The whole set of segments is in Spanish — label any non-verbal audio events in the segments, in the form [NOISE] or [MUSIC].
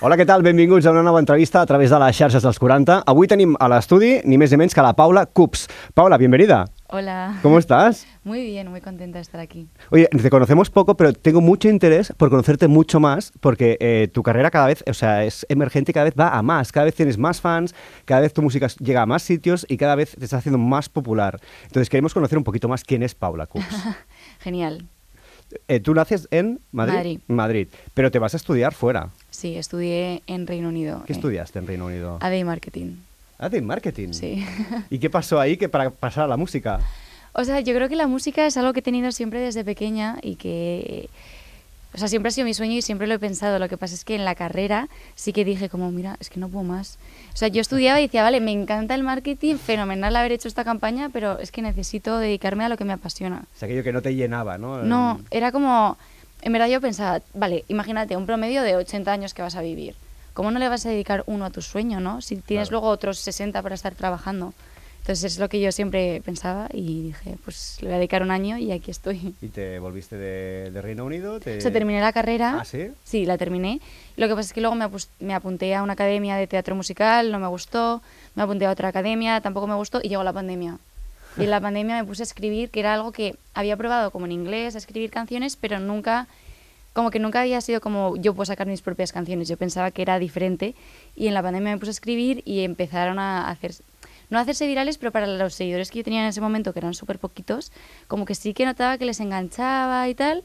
Hola, ¿qué tal? Bienvenidos a una nueva entrevista a través de charlas de dels 40. Avui tenim a l'estudi ni més ni menys que la Paula Cups. Paula, bienvenida. Hola. ¿Cómo estás? Muy bien, muy contenta de estar aquí. Oye, te conocemos poco, pero tengo mucho interés por conocerte mucho más, porque eh, tu carrera cada vez, o sea, es emergente cada vez va a más, cada vez tienes más fans, cada vez tu música llega a más sitios y cada vez te estás haciendo más popular. Entonces queremos conocer un poquito más quién es Paula Cups. [LAUGHS] Genial. Eh, tú naces en Madrid? Madrid. Madrid, pero te vas a estudiar fuera. Sí, estudié en Reino Unido. ¿Qué eh, estudiaste en Reino Unido? AD Marketing. AD Marketing. Sí. [LAUGHS] ¿Y qué pasó ahí que para pasar a la música? O sea, yo creo que la música es algo que he tenido siempre desde pequeña y que... O sea, siempre ha sido mi sueño y siempre lo he pensado. Lo que pasa es que en la carrera sí que dije como, mira, es que no puedo más. O sea, yo estudiaba y decía, vale, me encanta el marketing, fenomenal haber hecho esta campaña, pero es que necesito dedicarme a lo que me apasiona. O sea, aquello que no te llenaba, ¿no? No, era como en verdad yo pensaba, vale, imagínate un promedio de 80 años que vas a vivir. ¿Cómo no le vas a dedicar uno a tu sueño, no? Si tienes luego otros 60 para estar trabajando. Entonces es lo que yo siempre pensaba y dije, pues le voy a dedicar un año y aquí estoy. ¿Y te volviste de, Reino Unido? Te... O terminé la carrera. ¿Ah, sí? Sí, la terminé. Lo que pasa es que luego me, apunté a una academia de teatro musical, no me gustó, me apunté a otra academia, tampoco me gustó y llegó la pandemia. Y en la pandemia me puse a escribir, que era algo que había probado como en inglés, a escribir canciones, pero nunca, como que nunca había sido como yo puedo sacar mis propias canciones. Yo pensaba que era diferente. Y en la pandemia me puse a escribir y empezaron a hacer, no a hacerse virales, pero para los seguidores que yo tenía en ese momento, que eran súper poquitos, como que sí que notaba que les enganchaba y tal.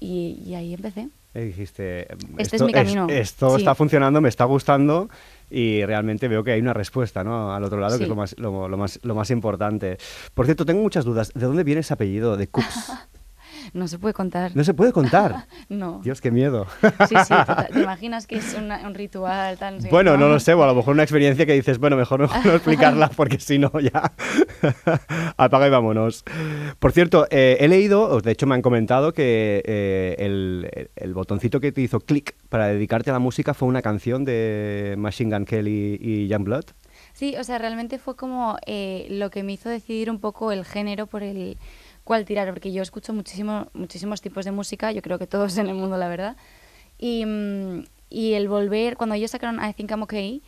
Y, y ahí empecé. Eh, dijiste, este esto, está funcionando, me está gustando y realmente veo que hay una respuesta ¿no? al otro lado, que es lo más, lo, más, lo más importante. Por cierto, tengo muchas dudas. ¿De dónde viene ese apellido de Cooks? [LAUGHS] No se puede contar. No se puede contar. [LAUGHS] no. Dios, qué miedo. sí, sí, [LAUGHS] te, imaginas que es un ritual tan... bueno, no, lo sé, o a lo mejor una experiencia que dices, bueno, mejor no, [LAUGHS] explicarla porque si no ya apaga y vámonos. Por cierto, eh, he leído, de hecho me han comentado que eh, el, botoncito que te hizo clic para dedicarte a la música fue una canción de Machine Gun Kelly y Youngblood. Sí, o sea, realmente fue como eh, lo que me hizo decidir un poco el género por el, cuál tirar, porque yo escucho muchísimo, muchísimos tipos de música, yo creo que todos [LAUGHS] en el mundo, la verdad. Y, mm, y el volver, cuando ellos sacaron I Think I'm Okay,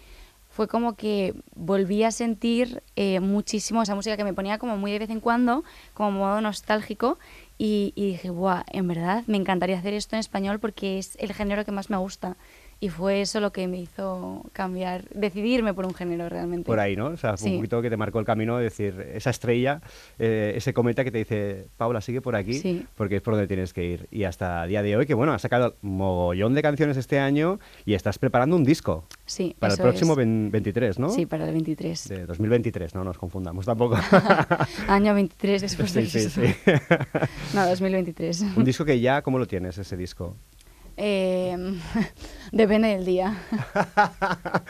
fue como que volví a sentir eh, muchísimo esa música que me ponía como muy de vez en cuando, como modo nostálgico, y, y dije, guau, en verdad me encantaría hacer esto en español porque es el género que más me gusta. Y fue eso lo que me hizo cambiar, decidirme por un género realmente. Por ahí, ¿no? O sea, un poquito que te marcó el camino, es decir, esa estrella, eh, ese cometa que te dice, Paula, sigue por aquí, porque es por donde tienes que ir. Y hasta el día de hoy, que bueno, has sacado mogollón de canciones este año y estás preparando un disco. Sí, Para el próximo 23, ¿no? Sí, para el 23. De 2023, no nos confundamos tampoco. [LAUGHS] año 23 después del [LAUGHS] de [LAUGHS] no, 2023. un disco que ya, ¿cómo lo tienes ese disco? Em, [LAUGHS] depende del día. [LAUGHS]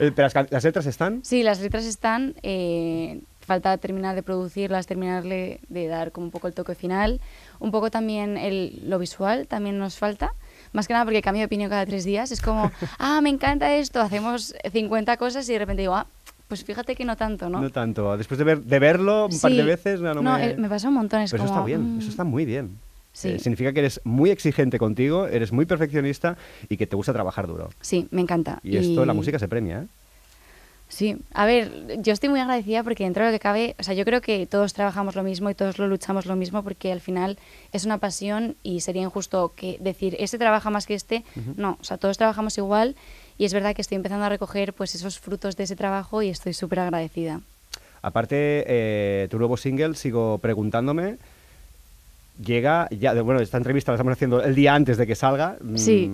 Eh, ¿Las, ¿Las, letras están? Sí, las letras están. Eh, falta terminar de producirlas, terminarle de dar como un poco el toque final. Un poco también lo visual también nos falta. Más que nada porque cambio de opinión cada tres días. Es como, [LAUGHS] ah, me encanta esto, hacemos 50 cosas y de repente digo, ah, pues fíjate que no tanto, ¿no? No tanto. Después de, verlo un par de veces, no, no, me... me... pasa un montón. eso está bien, eso mm. está muy bien. Eh, significa que eres muy exigente contigo, eres muy perfeccionista y que te gusta trabajar duro. Sí, me encanta. Y, esto, la música se premia, ¿eh? Sí, a ver, yo estoy muy agradecida porque dentro de lo que cabe, o sea, yo creo que todos trabajamos lo mismo y todos lo luchamos lo mismo porque al final es una pasión y sería injusto que decir, este trabaja más que este, no, o sea, todos trabajamos igual y es verdad que estoy empezando a recoger pues esos frutos de ese trabajo y estoy súper agradecida. Aparte, eh, tu nuevo single, sigo preguntándome, llega ya, bueno, esta entrevista la estamos haciendo el día antes de que salga. Mm, sí.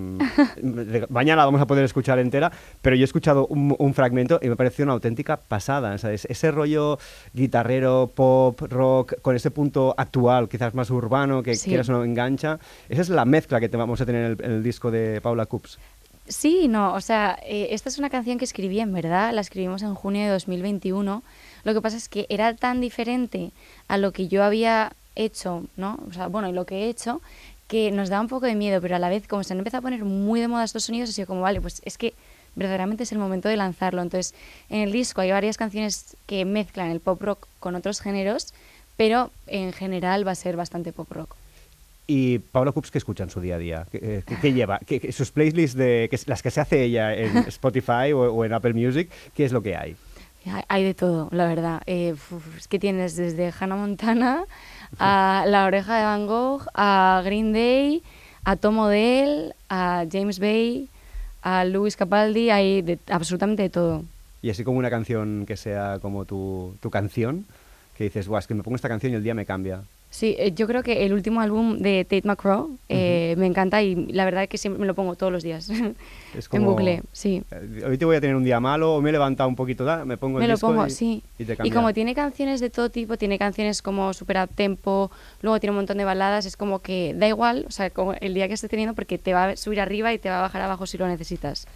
[LAUGHS] mañana la vamos a poder escuchar entera, pero yo he escuchado un, fragmento y me pareció una auténtica pasada. ¿sabes? Ese rollo guitarrero, pop, rock, con ese punto actual, quizás más urbano, que quieras o no engancha. Esa es la mezcla que te vamos a tener en el, disco de Paula Cups. Sí, no, o sea, eh, esta es una canción que escribí en verdad, la escribimos en junio de 2021. Lo que pasa es que era tan diferente a lo que yo había hecho, ¿no? O sea, bueno, y lo que he hecho, que nos da un poco de miedo, pero a la vez, como se han empezado a poner muy de moda estos sonidos, ha sido como, vale, pues es que verdaderamente es el momento de lanzarlo. Entonces, en el disco hay varias canciones que mezclan el pop rock con otros géneros, pero en general va a ser bastante pop rock. ¿Y Paula Cups qué escucha en su día a día? ¿Qué, eh, lleva? ¿Sus playlists, de, las que se hace ella en [LAUGHS] Spotify o, en Apple Music, qué es lo que hay? Hay de todo, la verdad. Eh, es que tienes desde Hannah Montana a La Oreja de Van Gogh, a Green Day, a Tom Odell, a James Bay, a Luis Capaldi, hay absolutamente de todo. Y así como una canción que sea como tu, tu canción, que dices, guau, es que me pongo esta canción y el día me cambia. Sí, eh, yo creo que el último álbum de Tate McRae eh, me encanta y la verdad es que siempre me lo pongo todos los días. [LAUGHS] en bucle, sí. Eh, hoy te voy a tener un día malo, o me he levantado un poquito, da, me pongo el disco y, sí. Y, y como tiene canciones de todo tipo, tiene canciones como super tempo, luego tiene un montón de baladas, es como que da igual, o sea, como el día que esté teniendo porque te va a subir arriba y te va a bajar abajo si lo necesitas.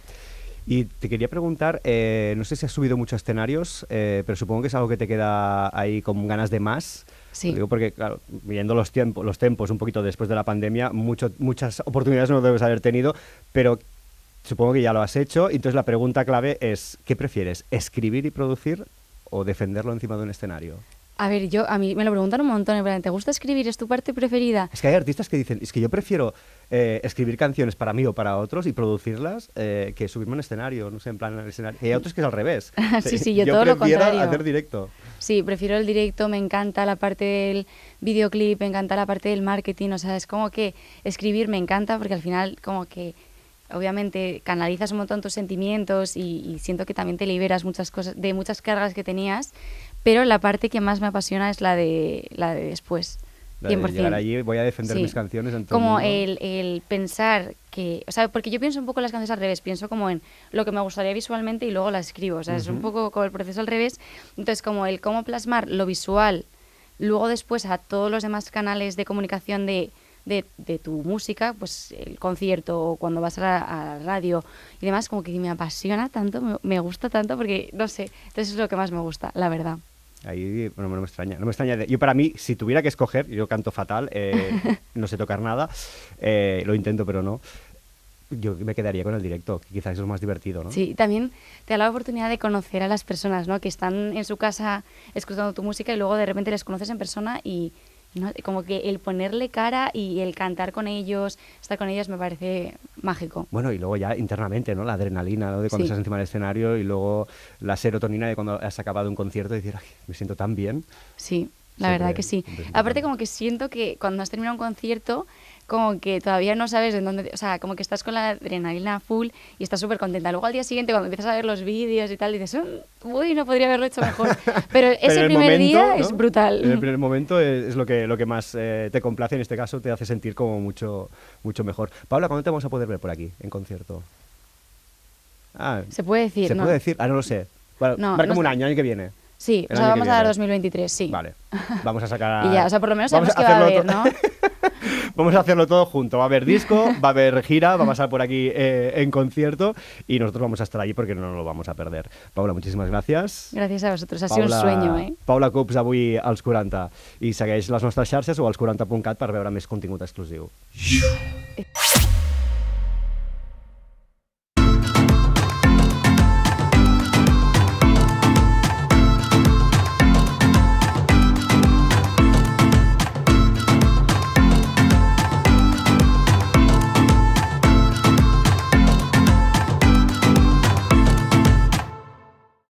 Y te quería preguntar, eh, no sé si has subido muchos escenarios, eh, pero supongo que es algo que te queda ahí con ganas de más. Sí. porque, claro, viendo los tiempos, un poquito después de la pandemia, muchas oportunidades no debes haber tenido, pero supongo que ya lo has hecho. Y entonces la pregunta clave es, ¿qué prefieres, escribir y producir o defenderlo encima de un escenario? A ver, yo a mí me lo preguntan un montón, ¿te gusta escribir? ¿Es tu parte preferida? Es que hay artistas que dicen, es que yo prefiero eh, escribir canciones para mí o para otros y producirlas eh, que subirme a un escenario, no sé, en plan el escenario. Y hay otros que es al revés. [LAUGHS] sí, sí, yo, todo lo contrario. hacer directo. Sí, prefiero el directo, me encanta la parte del videoclip, me encanta la parte del marketing, o sea, es como que escribir me encanta porque al final como que obviamente canalizas un montón tus sentimientos y, siento que también te liberas muchas cosas de muchas cargas que tenías, pero la parte que más me apasiona es la de, la de después. 100%. De llegar allí voy a defender mis canciones. En todo como el, el, pensar que, o sea, porque yo pienso un poco las canciones al revés, pienso como en lo que me gustaría visualmente y luego las escribo, o sea, es un poco como el proceso al revés, entonces como el cómo plasmar lo visual, luego después a todos los demás canales de comunicación de, de, tu música, pues el concierto o cuando vas a a la, radio y demás, como que me apasiona tanto, me gusta tanto, porque no sé, entonces es lo que más me gusta, la verdad. Ahí no, no, me extraña. No me extraña. yo para mí, si tuviera que escoger, yo canto fatal, eh, [LAUGHS] no sé tocar nada, eh, lo intento pero no. Yo me quedaría con el directo, que quizás es lo más divertido, ¿no? Sí, también te da la oportunidad de conocer a las personas, ¿no? Que están en su casa escuchando tu música y luego de repente les conoces en persona y, como que el ponerle cara y el cantar con ellos, estar con ellos me parece mágico. Bueno, y luego ya internamente, ¿no? La adrenalina de cuando estás encima del escenario y luego la serotonina de cuando has acabado un concierto y decir, me siento tan bien. Sí, la verdad que sí. Aparte como que siento que cuando has terminado un concierto como que todavía no sabes de dónde, o sea, como que estás con la adrenalina full y estás súper contenta. Luego al día siguiente cuando empiezas a ver los vídeos y tal, dices, mm, uy, no podría haberlo hecho mejor. [LAUGHS] Pero ese primer día es brutal. En el primer momento es, lo, que, lo que más eh, te complace, en este caso te hace sentir como mucho, mucho mejor. Paula, ¿cuándo te vamos a poder ver por aquí, en concierto? Ah, se puede decir, ¿Se puede decir? Ah, no lo sé. Bueno, un año, año que viene. Sí, o sea, vamos a dar 2023, sí. Vale. Vamos a sacar. A... [LAUGHS] Y ya, o sea, por lo menos sabemos que va a haber, ¿no? [LAUGHS] Vamos a hacerlo todo junto. Va a haber disco, [LAUGHS] va a haber gira, va a pasar por aquí eh, en concierto y nosotros vamos a estar allí porque no nos lo vamos a perder. Paula, muchísimas gracias. Gracias a vosotros. ha sido un sueño, eh? Paula Cops avui als 40 Y segueix les nostres xarxes o als 40.cat per veure més contingut exclusiu.